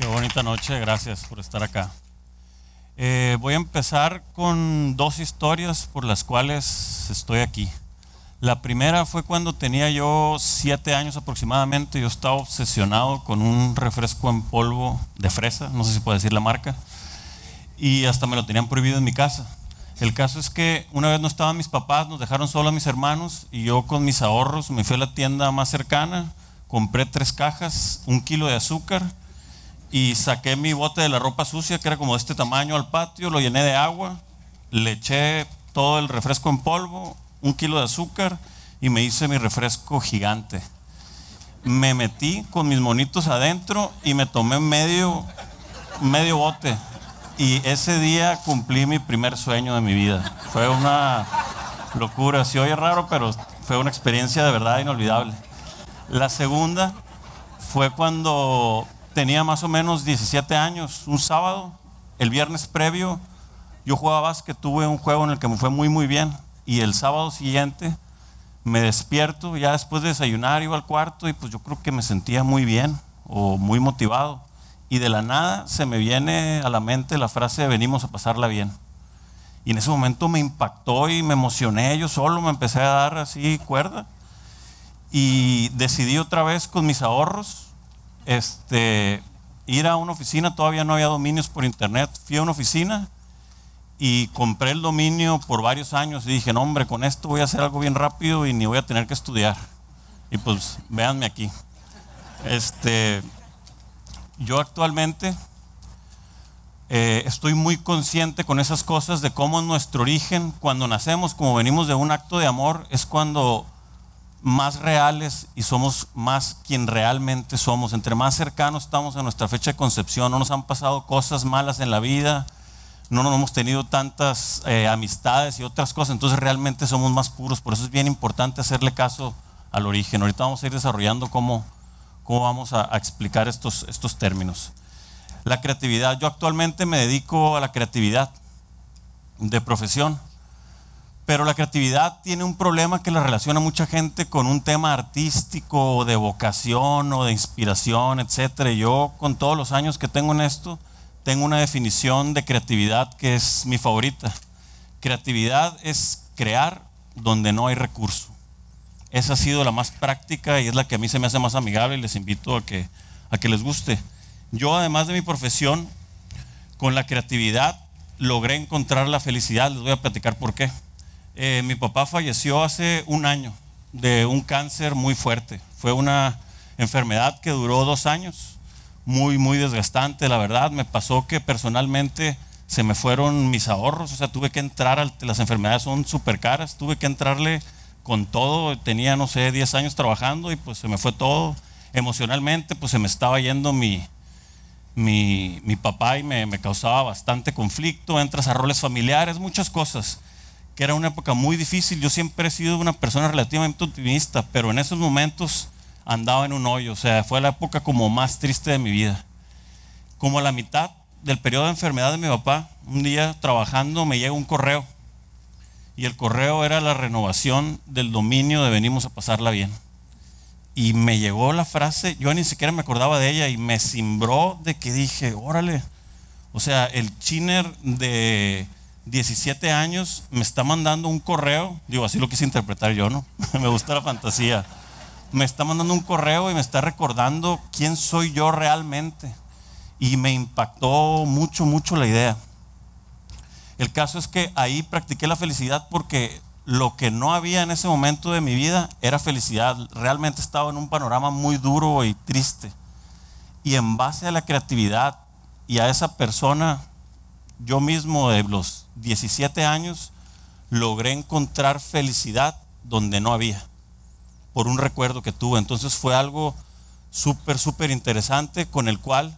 Qué bonita noche, gracias por estar acá. Eh, voy a empezar con dos historias por las cuales estoy aquí. La primera fue cuando tenía yo siete años aproximadamente. Yo estaba obsesionado con un refresco en polvo de fresa, no sé si puedo decir la marca, y hasta me lo tenían prohibido en mi casa. El caso es que una vez no estaban mis papás, nos dejaron solo a mis hermanos y yo con mis ahorros me fui a la tienda más cercana, compré tres cajas, un kilo de azúcar y saqué mi bote de la ropa sucia, que era como de este tamaño, al patio, lo llené de agua, le eché todo el refresco en polvo, un kilo de azúcar y me hice mi refresco gigante. Me metí con mis monitos adentro y me tomé medio, medio bote. Y ese día cumplí mi primer sueño de mi vida. Fue una locura. sí, oye raro, pero fue una experiencia de verdad inolvidable. La segunda fue cuando tenía más o menos 17 años, un sábado, el viernes previo, yo jugaba básquet, tuve un juego en el que me fue muy, muy bien. Y el sábado siguiente me despierto, ya después de desayunar iba al cuarto y pues yo creo que me sentía muy bien o muy motivado. Y de la nada se me viene a la mente la frase venimos a pasarla bien. Y en ese momento me impactó y me emocioné, yo solo me empecé a dar así cuerda. Y decidí otra vez con mis ahorros, este, ir a una oficina, todavía no había dominios por internet, fui a una oficina y compré el dominio por varios años y dije, hombre, con esto voy a hacer algo bien rápido y ni voy a tener que estudiar. Y pues véanme aquí. Este, yo actualmente eh, estoy muy consciente con esas cosas de cómo nuestro origen, cuando nacemos, como venimos de un acto de amor, es cuando más reales y somos más quien realmente somos. Entre más cercanos estamos a nuestra fecha de concepción, no nos han pasado cosas malas en la vida, no nos hemos tenido tantas eh, amistades y otras cosas, entonces realmente somos más puros. Por eso es bien importante hacerle caso al origen. Ahorita vamos a ir desarrollando cómo, cómo vamos a, a explicar estos, estos términos. La creatividad. Yo actualmente me dedico a la creatividad de profesión. Pero la creatividad tiene un problema que la relaciona mucha gente con un tema artístico, o de vocación o de inspiración, etc. Yo, con todos los años que tengo en esto, tengo una definición de creatividad que es mi favorita. Creatividad es crear donde no hay recurso. Esa ha sido la más práctica y es la que a mí se me hace más amigable y les invito a que, a que les guste. Yo, además de mi profesión, con la creatividad logré encontrar la felicidad. Les voy a platicar por qué. Eh, mi papá falleció hace un año de un cáncer muy fuerte. Fue una enfermedad que duró dos años, muy, muy desgastante, la verdad. Me pasó que personalmente se me fueron mis ahorros, o sea, tuve que entrar, las enfermedades son súper caras, tuve que entrarle con todo, tenía, no sé, 10 años trabajando y pues se me fue todo. Emocionalmente, pues se me estaba yendo mi, mi, mi papá y me causaba bastante conflicto, entras a roles familiares, muchas cosas que era una época muy difícil. Yo siempre he sido una persona relativamente optimista, pero en esos momentos andaba en un hoyo. O sea, fue la época como más triste de mi vida. Como a la mitad del periodo de enfermedad de mi papá, un día trabajando me llega un correo. Y el correo era la renovación del dominio de venimos a pasarla bien. Y me llegó la frase, yo ni siquiera me acordaba de ella y me cimbró de que dije, órale, o sea, el chiner de 17 años, me está mandando un correo, digo, así lo quise interpretar yo, ¿no? me gusta la fantasía. Me está mandando un correo y me está recordando quién soy yo realmente. Y me impactó mucho, mucho la idea. El caso es que ahí practiqué la felicidad porque lo que no había en ese momento de mi vida era felicidad. Realmente estaba en un panorama muy duro y triste. Y en base a la creatividad y a esa persona yo mismo de los 17 años logré encontrar felicidad donde no había, por un recuerdo que tuve. Entonces fue algo súper, súper interesante con el cual,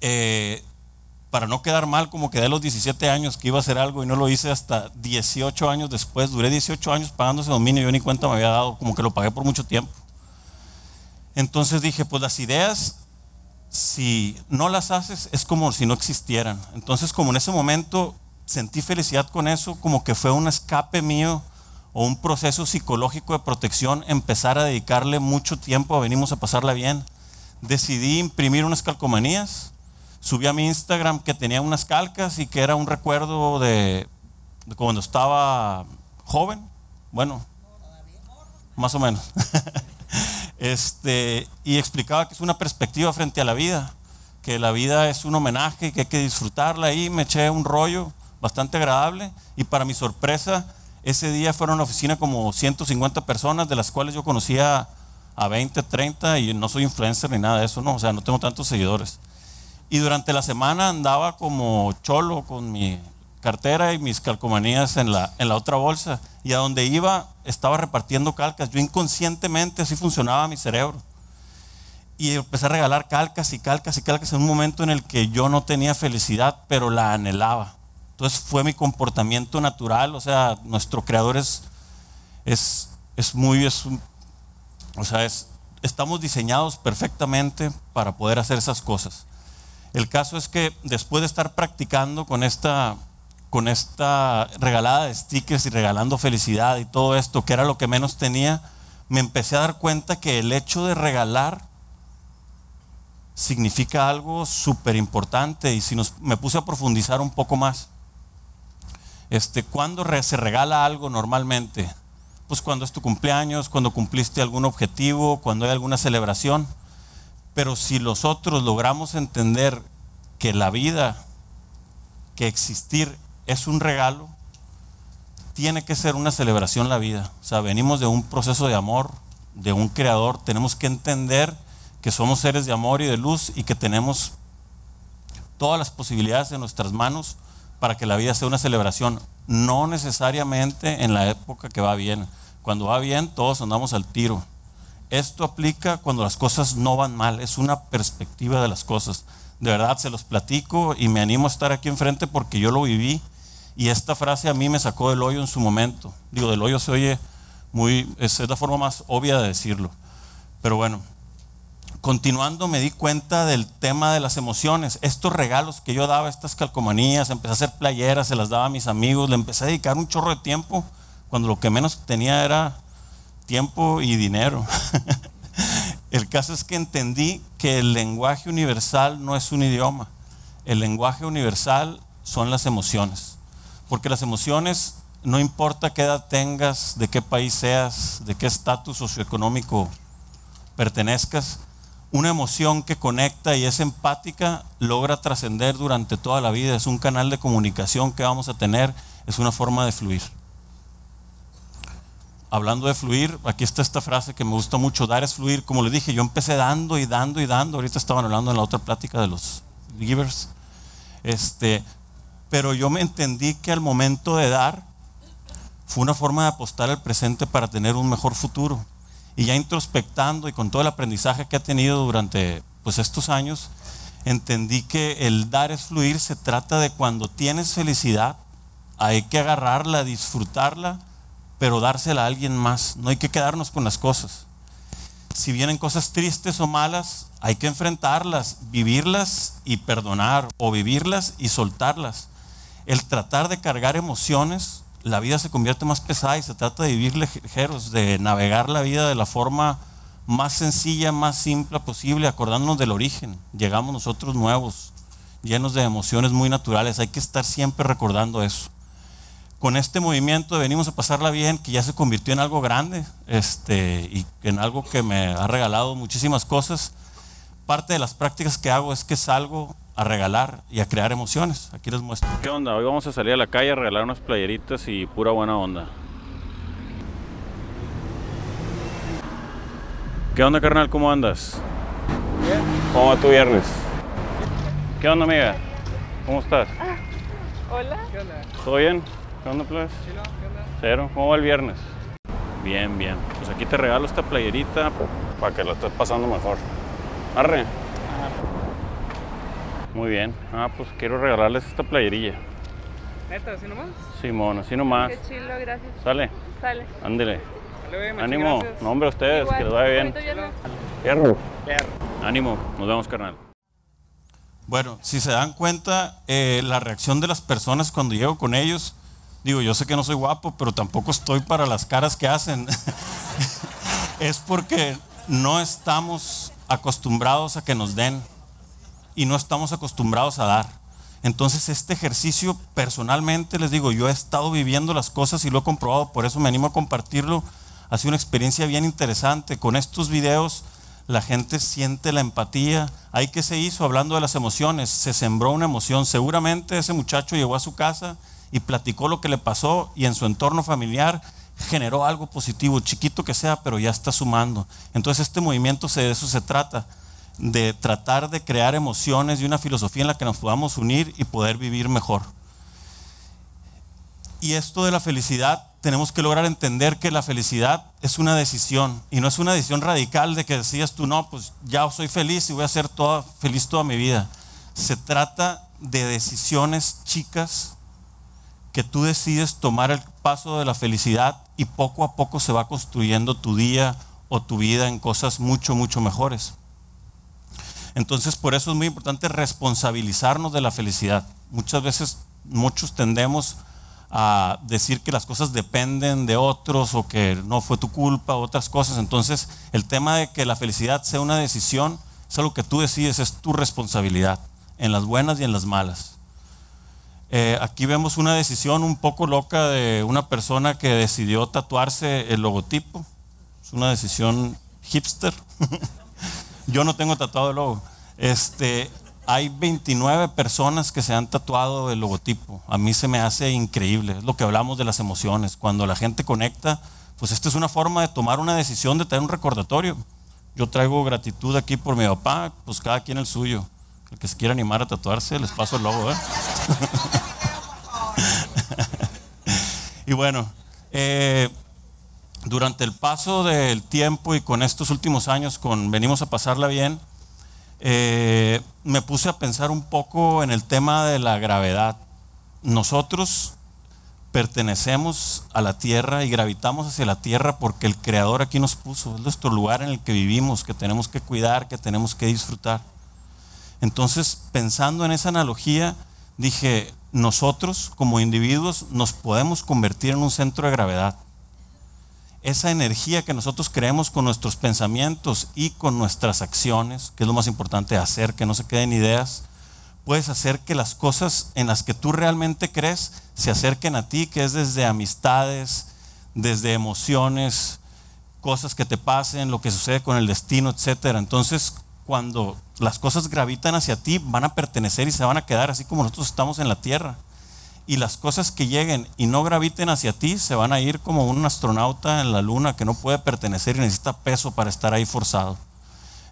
eh, para no quedar mal, como quedé a los 17 años que iba a hacer algo y no lo hice hasta 18 años después, duré 18 años pagándose ese dominio, yo ni cuenta me había dado, como que lo pagué por mucho tiempo. Entonces dije, pues las ideas si no las haces es como si no existieran. Entonces como en ese momento sentí felicidad con eso, como que fue un escape mío o un proceso psicológico de protección, empezar a dedicarle mucho tiempo a venimos a pasarla bien. Decidí imprimir unas calcomanías, subí a mi Instagram que tenía unas calcas y que era un recuerdo de, cuando estaba joven, bueno, más o menos. Este, y explicaba que es una perspectiva frente a la vida, que la vida es un homenaje, que hay que disfrutarla. Y me eché un rollo bastante agradable y para mi sorpresa, ese día fueron a la oficina como 150 personas, de las cuales yo conocía a 20, 30 y no soy influencer ni nada de eso, no, o sea, no tengo tantos seguidores. Y durante la semana andaba como cholo con mi cartera y mis calcomanías en la, en la otra bolsa. Y a donde iba estaba repartiendo calcas. Yo inconscientemente así funcionaba mi cerebro. Y empecé a regalar calcas y calcas y calcas en un momento en el que yo no tenía felicidad, pero la anhelaba. Entonces fue mi comportamiento natural. O sea, nuestro creador es, es, muy... Es o sea, es, estamos diseñados perfectamente para poder hacer esas cosas. El caso es que después de estar practicando con esta con esta regalada de stickers y regalando felicidad y todo esto, que era lo que menos tenía, me empecé a dar cuenta que el hecho de regalar significa algo súper importante y si nos, me puse a profundizar un poco más. Este, ¿Cuándo se regala algo normalmente? Pues cuando es tu cumpleaños, cuando cumpliste algún objetivo, cuando hay alguna celebración. Pero si los otros logramos entender que la vida, que existir es un regalo, tiene que ser una celebración la vida. O sea, venimos de un proceso de amor, de un creador, tenemos que entender que somos seres de amor y de luz y que tenemos todas las posibilidades en nuestras manos para que la vida sea una celebración, no necesariamente en la época que va bien. Cuando va bien, todos andamos al tiro. Esto aplica cuando las cosas no van mal, es una perspectiva de las cosas. De verdad, se los platico y me animo a estar aquí enfrente porque yo lo viví y esta frase a mí me sacó del hoyo en su momento. Digo, del hoyo se oye muy, es la forma más obvia de decirlo. Pero bueno, continuando me di cuenta del tema de las emociones. Estos regalos que yo daba, estas calcomanías, empecé a hacer playeras, se las daba a mis amigos, le empecé a dedicar un chorro de tiempo cuando lo que menos tenía era tiempo y dinero. el caso es que entendí que el lenguaje universal no es un idioma. El lenguaje universal son las emociones. Porque las emociones, no importa qué edad tengas, de qué país seas, de qué estatus socioeconómico pertenezcas, una emoción que conecta y es empática logra trascender durante toda la vida. Es un canal de comunicación que vamos a tener, es una forma de fluir. Hablando de fluir, aquí está esta frase que me gusta mucho, dar es fluir. Como le dije, yo empecé dando y dando y dando. Ahorita estaban hablando en la otra plática de los givers. Este, pero yo me entendí que al momento de dar fue una forma de apostar al presente para tener un mejor futuro. Y ya introspectando y con todo el aprendizaje que he tenido durante pues, estos años, entendí que el dar es fluir, se trata de cuando tienes felicidad, hay que agarrarla, disfrutarla, pero dársela a alguien más. No hay que quedarnos con las cosas. Si vienen cosas tristes o malas, hay que enfrentarlas, vivirlas y perdonar, o vivirlas y soltarlas el tratar de cargar emociones, la vida se convierte más pesada y se trata de vivir ligeros, de navegar la vida de la forma más sencilla, más simple posible, acordándonos del origen. Llegamos nosotros nuevos, llenos de emociones muy naturales. Hay que estar siempre recordando eso. Con este movimiento de Venimos a Pasarla Bien, que ya se convirtió en algo grande este, y en algo que me ha regalado muchísimas cosas, parte de las prácticas que hago es que salgo a regalar y a crear emociones. Aquí les muestro. ¿Qué onda? Hoy vamos a salir a la calle a regalar unas playeritas y pura buena onda. ¿Qué onda, carnal? ¿Cómo andas? Bien. ¿Cómo va tu viernes? ¿Qué onda, amiga? ¿Cómo estás? Ah, hola. ¿Todo bien? ¿Qué onda, plus Cero. ¿Cómo va el viernes? Bien, bien. Pues aquí te regalo esta playerita para que lo estés pasando mejor. Arre. Muy bien. Ah, pues quiero regalarles esta playerilla. ¿Neta? ¿Así nomás? Simón, así nomás. Qué chilo, gracias. Sale. Sale. Ándele. Ánimo. Nombre a ustedes. que les vaya bien. Hierro. Ánimo. Nos vemos, carnal. Bueno, si se dan cuenta, eh, la reacción de las personas cuando llego con ellos, digo, yo sé que no soy guapo, pero tampoco estoy para las caras que hacen. es porque no estamos acostumbrados a que nos den y no estamos acostumbrados a dar. Entonces este ejercicio personalmente, les digo, yo he estado viviendo las cosas y lo he comprobado, por eso me animo a compartirlo. Ha sido una experiencia bien interesante. Con estos videos la gente siente la empatía. hay que se hizo hablando de las emociones, se sembró una emoción. Seguramente ese muchacho llegó a su casa y platicó lo que le pasó y en su entorno familiar generó algo positivo, chiquito que sea, pero ya está sumando. Entonces este movimiento de eso se trata de tratar de crear emociones y una filosofía en la que nos podamos unir y poder vivir mejor. Y esto de la felicidad, tenemos que lograr entender que la felicidad es una decisión y no es una decisión radical de que decías tú, no, pues ya soy feliz y voy a ser feliz toda mi vida. Se trata de decisiones chicas que tú decides tomar el paso de la felicidad y poco a poco se va construyendo tu día o tu vida en cosas mucho, mucho mejores. Entonces, por eso es muy importante responsabilizarnos de la felicidad. Muchas veces, muchos tendemos a decir que las cosas dependen de otros o que no fue tu culpa, otras cosas. Entonces, el tema de que la felicidad sea una decisión es algo que tú decides, es tu responsabilidad, en las buenas y en las malas. Eh, aquí vemos una decisión un poco loca de una persona que decidió tatuarse el logotipo. Es una decisión hipster. Yo no tengo tatuado el logo. Este, hay 29 personas que se han tatuado el logotipo. A mí se me hace increíble. Es lo que hablamos de las emociones. Cuando la gente conecta, pues esta es una forma de tomar una decisión, de tener un recordatorio. Yo traigo gratitud aquí por mi papá, pues cada quien el suyo. El que se quiera animar a tatuarse, les paso el logo. ¿eh? y bueno, eh, durante el paso del tiempo y con estos últimos años, con venimos a pasarla bien, eh, me puse a pensar un poco en el tema de la gravedad. Nosotros pertenecemos a la tierra y gravitamos hacia la tierra porque el Creador aquí nos puso, es nuestro lugar en el que vivimos, que tenemos que cuidar, que tenemos que disfrutar. Entonces, pensando en esa analogía, dije, nosotros como individuos nos podemos convertir en un centro de gravedad esa energía que nosotros creemos con nuestros pensamientos y con nuestras acciones, que es lo más importante, hacer que no se queden ideas, puedes hacer que las cosas en las que tú realmente crees se acerquen a ti, que es desde amistades, desde emociones, cosas que te pasen, lo que sucede con el destino, etcétera. Entonces, cuando las cosas gravitan hacia ti, van a pertenecer y se van a quedar así como nosotros estamos en la tierra y las cosas que lleguen y no graviten hacia ti se van a ir como un astronauta en la luna que no puede pertenecer y necesita peso para estar ahí forzado.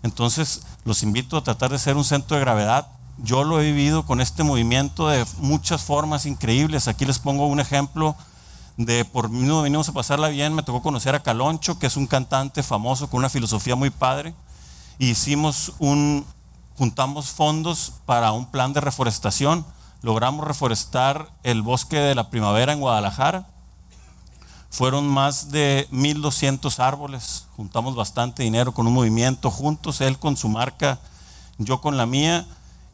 Entonces, los invito a tratar de ser un centro de gravedad. Yo lo he vivido con este movimiento de muchas formas increíbles. Aquí les pongo un ejemplo de por mí no venimos a pasarla bien. Me tocó conocer a Caloncho, que es un cantante famoso con una filosofía muy padre. hicimos un, juntamos fondos para un plan de reforestación logramos reforestar el bosque de la primavera en Guadalajara. Fueron más de 1.200 árboles, juntamos bastante dinero con un movimiento juntos, él con su marca, yo con la mía.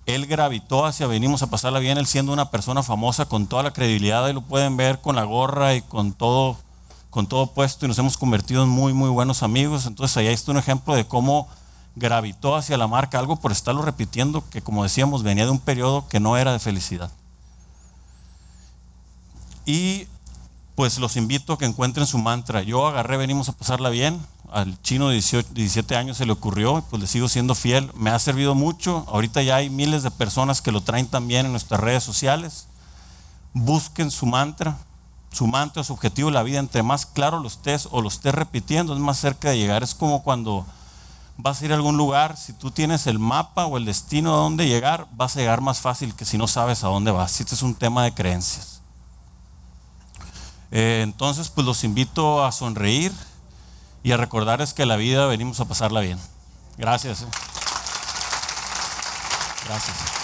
Él gravitó hacia Venimos a pasarla bien, él siendo una persona famosa con toda la credibilidad, y lo pueden ver con la gorra y con todo, con todo puesto y nos hemos convertido en muy, muy buenos amigos. Entonces ahí está un ejemplo de cómo gravitó hacia la marca, algo por estarlo repitiendo, que como decíamos venía de un periodo que no era de felicidad. Y pues los invito a que encuentren su mantra. Yo agarré, venimos a pasarla bien. Al chino de 17 años se le ocurrió, pues le sigo siendo fiel. Me ha servido mucho. Ahorita ya hay miles de personas que lo traen también en nuestras redes sociales. Busquen su mantra. Su mantra, su objetivo, la vida, entre más claro lo estés o lo estés repitiendo, es más cerca de llegar. Es como cuando vas a ir a algún lugar, si tú tienes el mapa o el destino a dónde llegar, vas a llegar más fácil que si no sabes a dónde vas. Este es un tema de creencias. Eh, entonces, pues los invito a sonreír y a recordarles que la vida venimos a pasarla bien. Gracias. Eh. Gracias.